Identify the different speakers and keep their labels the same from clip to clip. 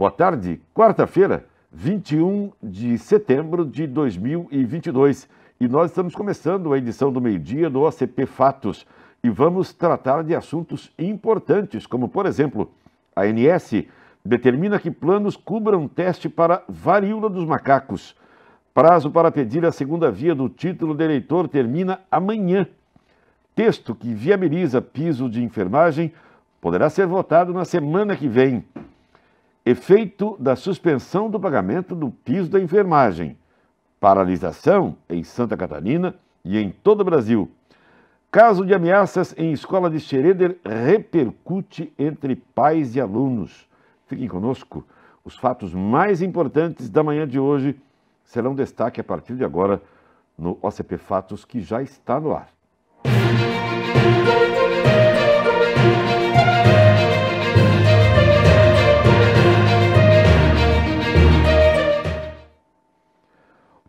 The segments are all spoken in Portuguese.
Speaker 1: Boa tarde, quarta-feira, 21 de setembro de 2022. E nós estamos começando a edição do meio-dia do OCP Fatos e vamos tratar de assuntos importantes, como, por exemplo, a ANS determina que planos cubram teste para varíola dos macacos. Prazo para pedir a segunda via do título de eleitor termina amanhã. Texto que viabiliza piso de enfermagem poderá ser votado na semana que vem efeito da suspensão do pagamento do piso da enfermagem, paralisação em Santa Catarina e em todo o Brasil. Caso de ameaças em escola de Schroeder repercute entre pais e alunos. Fiquem conosco. Os fatos mais importantes da manhã de hoje serão destaque a partir de agora no OCP Fatos, que já está no ar. Música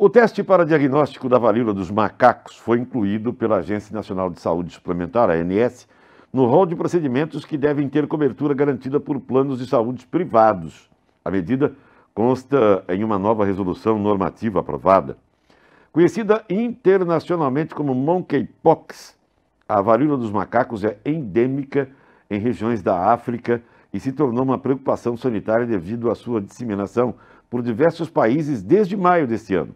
Speaker 1: O teste para diagnóstico da varíola dos macacos foi incluído pela Agência Nacional de Saúde Suplementar, a ANS, no rol de procedimentos que devem ter cobertura garantida por planos de saúde privados. A medida consta em uma nova resolução normativa aprovada. Conhecida internacionalmente como monkeypox, a varíola dos macacos é endêmica em regiões da África e se tornou uma preocupação sanitária devido à sua disseminação por diversos países desde maio deste ano.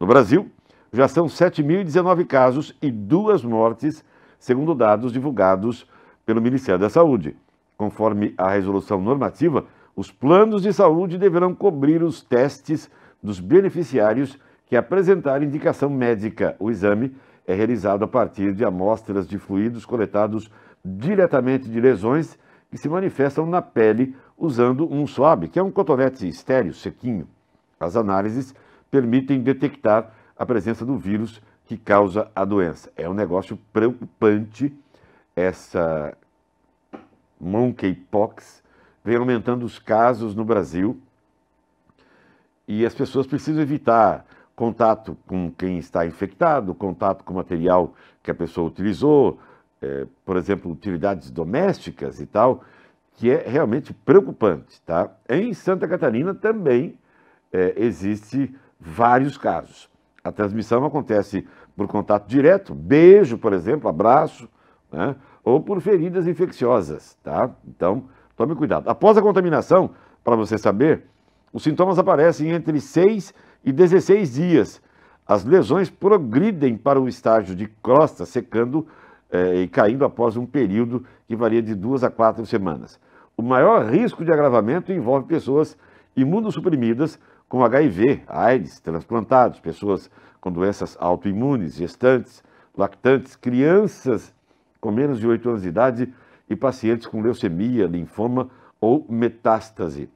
Speaker 1: No Brasil, já são 7.019 casos e duas mortes, segundo dados divulgados pelo Ministério da Saúde. Conforme a resolução normativa, os planos de saúde deverão cobrir os testes dos beneficiários que apresentarem indicação médica. O exame é realizado a partir de amostras de fluidos coletados diretamente de lesões que se manifestam na pele usando um swab, que é um cotonete estéreo, sequinho. As análises permitem detectar a presença do vírus que causa a doença. É um negócio preocupante essa monkeypox vem aumentando os casos no Brasil e as pessoas precisam evitar contato com quem está infectado, contato com material que a pessoa utilizou, é, por exemplo, utilidades domésticas e tal, que é realmente preocupante, tá? Em Santa Catarina também é, existe vários casos. A transmissão acontece por contato direto, beijo, por exemplo, abraço, né? ou por feridas infecciosas, tá? Então, tome cuidado. Após a contaminação, para você saber, os sintomas aparecem entre 6 e 16 dias. As lesões progridem para o estágio de crosta, secando eh, e caindo após um período que varia de duas a quatro semanas. O maior risco de agravamento envolve pessoas imunossuprimidas com HIV, AIDS, transplantados, pessoas com doenças autoimunes, gestantes, lactantes, crianças com menos de 8 anos de idade e pacientes com leucemia, linfoma ou metástase.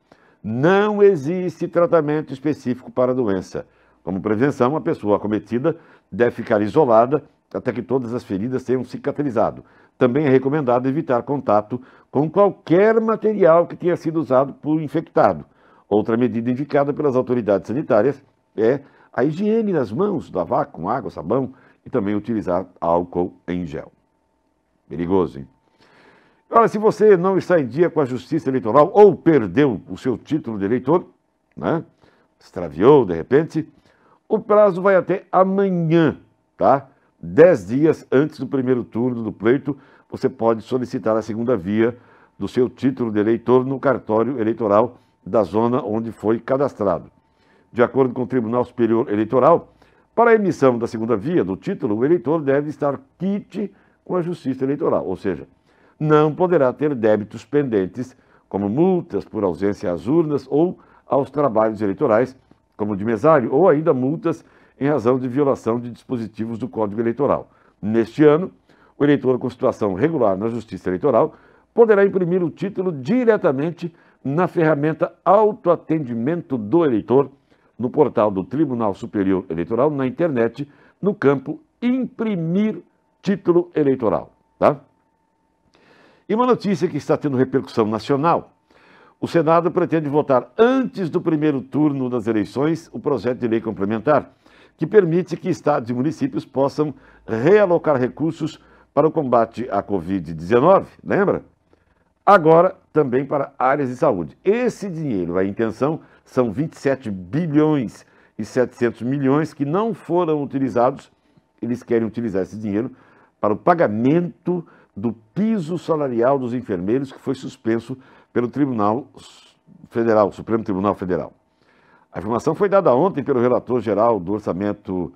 Speaker 1: Não existe tratamento específico para a doença. Como prevenção, a pessoa acometida deve ficar isolada até que todas as feridas tenham cicatrizado. Também é recomendado evitar contato com qualquer material que tenha sido usado por infectado, Outra medida indicada pelas autoridades sanitárias é a higiene das mãos, lavar com água, sabão e também utilizar álcool em gel. Perigoso, hein? Olha, se você não está em dia com a justiça eleitoral ou perdeu o seu título de eleitor, né? Extraviou de repente, o prazo vai até amanhã, tá? Dez dias antes do primeiro turno do pleito, você pode solicitar a segunda via do seu título de eleitor no cartório eleitoral da zona onde foi cadastrado. De acordo com o Tribunal Superior Eleitoral, para a emissão da segunda via do título, o eleitor deve estar quite com a Justiça Eleitoral, ou seja, não poderá ter débitos pendentes, como multas por ausência às urnas ou aos trabalhos eleitorais, como de mesário, ou ainda multas em razão de violação de dispositivos do Código Eleitoral. Neste ano, o eleitor com situação regular na Justiça Eleitoral poderá imprimir o título diretamente na ferramenta Autoatendimento do Eleitor, no portal do Tribunal Superior Eleitoral, na internet, no campo Imprimir Título Eleitoral. Tá? E uma notícia que está tendo repercussão nacional. O Senado pretende votar antes do primeiro turno das eleições o projeto de lei complementar, que permite que estados e municípios possam realocar recursos para o combate à Covid-19, lembra? Agora, também para áreas de saúde. Esse dinheiro, a intenção, são 27 bilhões e 700 milhões que não foram utilizados. Eles querem utilizar esse dinheiro para o pagamento do piso salarial dos enfermeiros que foi suspenso pelo Tribunal Federal, Supremo Tribunal Federal. A informação foi dada ontem pelo relator geral do Orçamento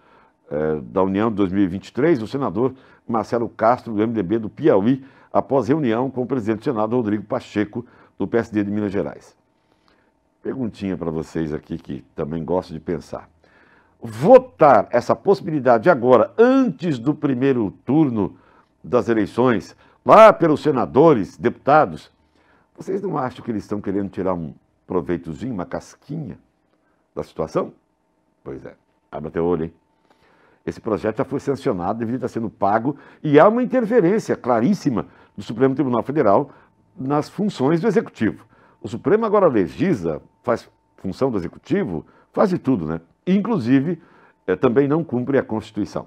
Speaker 1: eh, da União de 2023, o senador Marcelo Castro, do MDB do Piauí, após reunião com o presidente do Senado, Rodrigo Pacheco, do PSD de Minas Gerais. Perguntinha para vocês aqui que também gosto de pensar. Votar essa possibilidade agora, antes do primeiro turno das eleições, lá pelos senadores, deputados, vocês não acham que eles estão querendo tirar um proveitozinho, uma casquinha da situação? Pois é, abre teu olho, hein? Esse projeto já foi sancionado, deveria estar sendo pago, e há uma interferência claríssima do Supremo Tribunal Federal nas funções do Executivo. O Supremo agora legisla, faz função do Executivo, faz de tudo, né? Inclusive, é, também não cumpre a Constituição.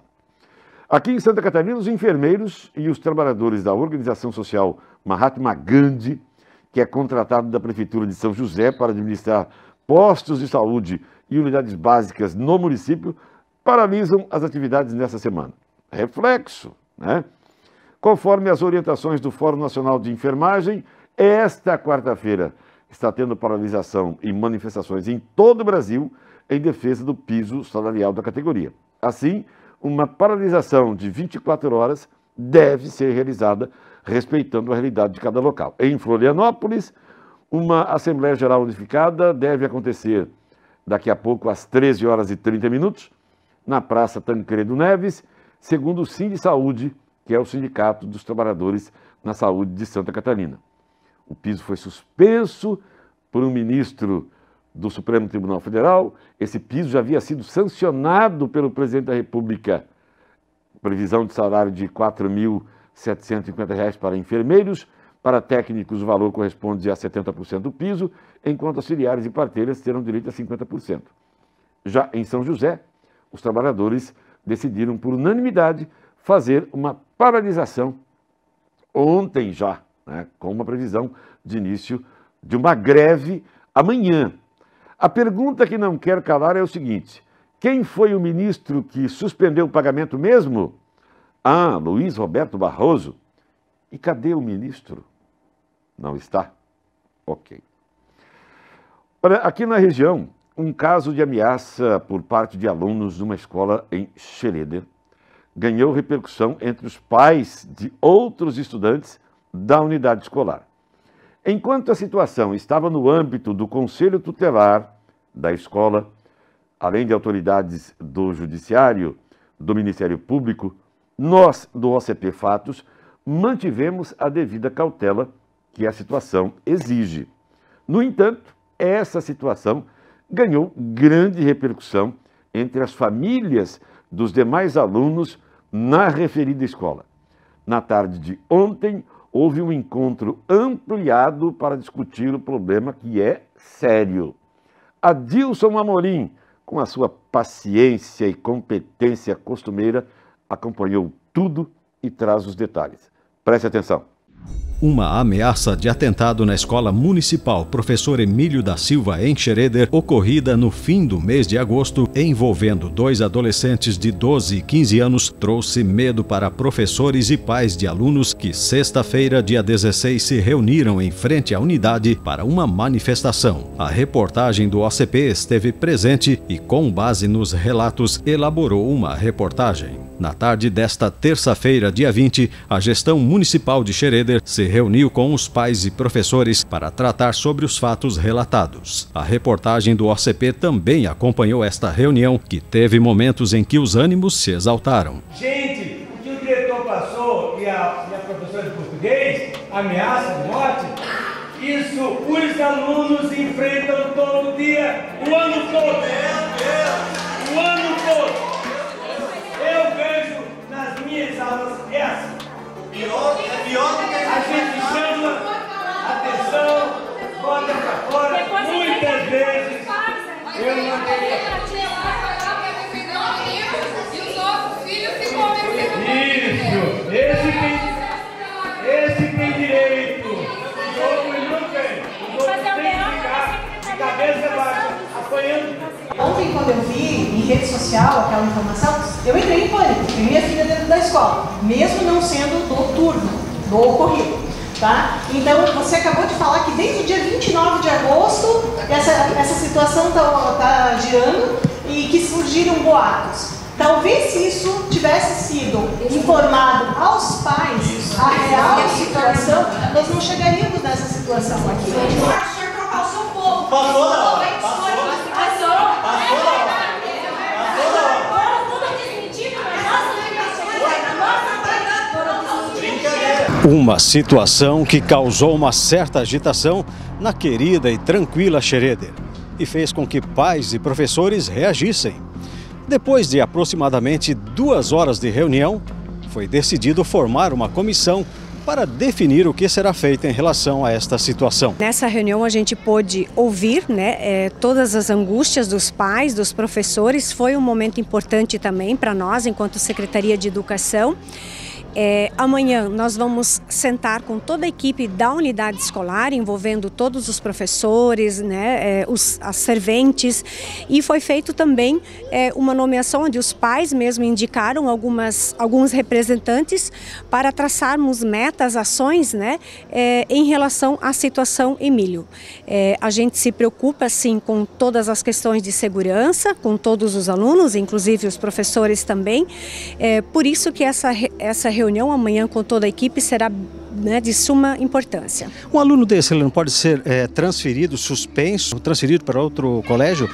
Speaker 1: Aqui em Santa Catarina, os enfermeiros e os trabalhadores da organização social Mahatma Gandhi, que é contratado da Prefeitura de São José para administrar postos de saúde e unidades básicas no município, paralisam as atividades nessa semana. Reflexo, né? Conforme as orientações do Fórum Nacional de Enfermagem, esta quarta-feira está tendo paralisação e manifestações em todo o Brasil em defesa do piso salarial da categoria. Assim, uma paralisação de 24 horas deve ser realizada respeitando a realidade de cada local. Em Florianópolis, uma Assembleia Geral Unificada deve acontecer daqui a pouco às 13 horas e 30 minutos na Praça Tancredo Neves, segundo o Sim de Saúde, que é o Sindicato dos Trabalhadores na Saúde de Santa Catarina. O piso foi suspenso por um ministro do Supremo Tribunal Federal. Esse piso já havia sido sancionado pelo presidente da República. Previsão de salário de R$ 4.750 para enfermeiros. Para técnicos, o valor corresponde a 70% do piso, enquanto auxiliares e parteiras terão direito a 50%. Já em São José, os trabalhadores decidiram, por unanimidade, fazer uma paralisação ontem já, né, com uma previsão de início de uma greve amanhã. A pergunta que não quero calar é o seguinte: quem foi o ministro que suspendeu o pagamento mesmo? Ah, Luiz Roberto Barroso. E cadê o ministro? Não está? Ok. Aqui na região, um caso de ameaça por parte de alunos de uma escola em Schroeder ganhou repercussão entre os pais de outros estudantes da unidade escolar. Enquanto a situação estava no âmbito do conselho tutelar da escola, além de autoridades do Judiciário, do Ministério Público, nós do OCP Fatos mantivemos a devida cautela que a situação exige. No entanto, essa situação ganhou grande repercussão entre as famílias dos demais alunos na referida escola. Na tarde de ontem, houve um encontro ampliado para discutir o problema que é sério. Adilson Amorim, com a sua paciência e competência costumeira, acompanhou tudo e traz os detalhes. Preste atenção.
Speaker 2: Uma ameaça de atentado na escola municipal Professor Emílio da Silva em Schroeder, ocorrida no fim do mês de agosto, envolvendo dois adolescentes de 12 e 15 anos, trouxe medo para professores e pais de alunos que, sexta-feira, dia 16, se reuniram em frente à unidade para uma manifestação. A reportagem do OCP esteve presente e, com base nos relatos, elaborou uma reportagem. Na tarde desta terça-feira, dia 20, a gestão municipal de Xereder se reuniu com os pais e professores para tratar sobre os fatos relatados. A reportagem do OCP também acompanhou esta reunião, que teve momentos em que os ânimos se exaltaram. Gente, o que o diretor passou e a, e a professora de português, ameaça de morte, isso os alunos enfrentam todo dia, o ano todo. O ano todo.
Speaker 3: eu vi em rede social aquela informação, eu entrei em pânico, porque minha filha dentro da escola, mesmo não sendo do turno, do ocorrido. Tá? Então, você acabou de falar que desde o dia 29 de agosto essa, essa situação está tá girando e que surgiram boatos. Talvez se isso tivesse sido informado aos pais, a real situação, nós não chegaríamos nessa situação.
Speaker 2: Uma situação que causou uma certa agitação na querida e tranquila Xereder e fez com que pais e professores reagissem. Depois de aproximadamente duas horas de reunião, foi decidido formar uma comissão para definir o que será feito em relação a esta situação.
Speaker 3: Nessa reunião a gente pôde ouvir né, é, todas as angústias dos pais, dos professores, foi um momento importante também para nós enquanto Secretaria de Educação. É, amanhã nós vamos sentar com toda a equipe da unidade escolar, envolvendo todos os professores, né, é, os, as serventes, e foi feito também é, uma nomeação onde os pais mesmo indicaram algumas, alguns representantes para traçarmos metas, ações né, é, em relação à situação Emílio. É, a gente se preocupa sim com todas as questões de segurança, com todos os alunos, inclusive os professores também, é, por isso que essa, essa reunião reunião amanhã com toda a equipe será né, de suma importância.
Speaker 2: Um aluno desse não pode ser é, transferido, suspenso, transferido para outro colégio?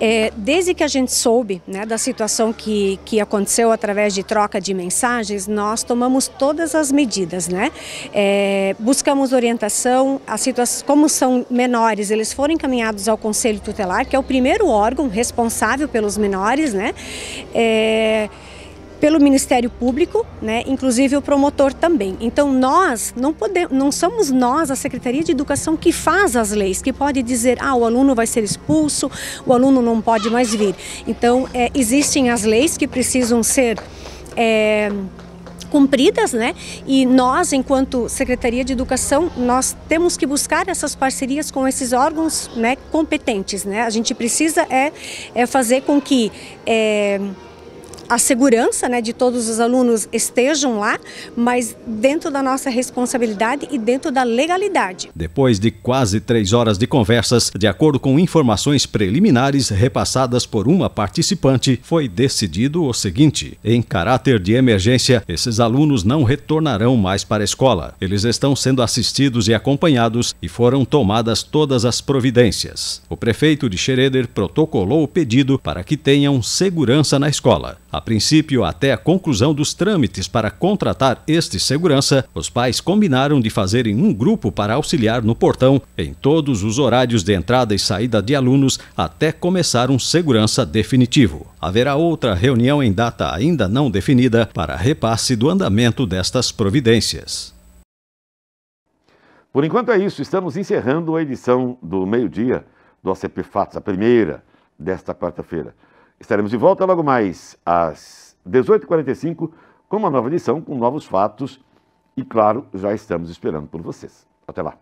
Speaker 3: É, desde que a gente soube né, da situação que, que aconteceu através de troca de mensagens, nós tomamos todas as medidas, né? É, buscamos orientação, a situação, como são menores, eles foram encaminhados ao Conselho Tutelar, que é o primeiro órgão responsável pelos menores, né? É, pelo Ministério Público, né, inclusive o promotor também. Então nós não podemos, não somos nós a Secretaria de Educação que faz as leis, que pode dizer ah o aluno vai ser expulso, o aluno não pode mais vir. Então é, existem as leis que precisam ser é, cumpridas, né? E nós, enquanto Secretaria de Educação, nós temos que buscar essas parcerias com esses órgãos, né, competentes, né? A gente precisa é, é fazer com que é, a segurança né, de todos os alunos estejam lá, mas dentro da nossa responsabilidade e dentro da legalidade.
Speaker 2: Depois de quase três horas de conversas, de acordo com informações preliminares repassadas por uma participante, foi decidido o seguinte: em caráter de emergência, esses alunos não retornarão mais para a escola. Eles estão sendo assistidos e acompanhados e foram tomadas todas as providências. O prefeito de Xereder protocolou o pedido para que tenham segurança na escola. A princípio, até a conclusão dos trâmites para contratar este segurança, os pais combinaram de fazerem um grupo para auxiliar no portão em todos os horários de entrada e saída de alunos até começar um segurança definitivo. Haverá outra reunião em data ainda não definida para repasse do andamento destas providências.
Speaker 1: Por enquanto é isso, estamos encerrando a edição do meio-dia do ACP Fatos, a primeira desta quarta-feira. Estaremos de volta logo mais às 18h45 com uma nova edição, com novos fatos e, claro, já estamos esperando por vocês. Até lá.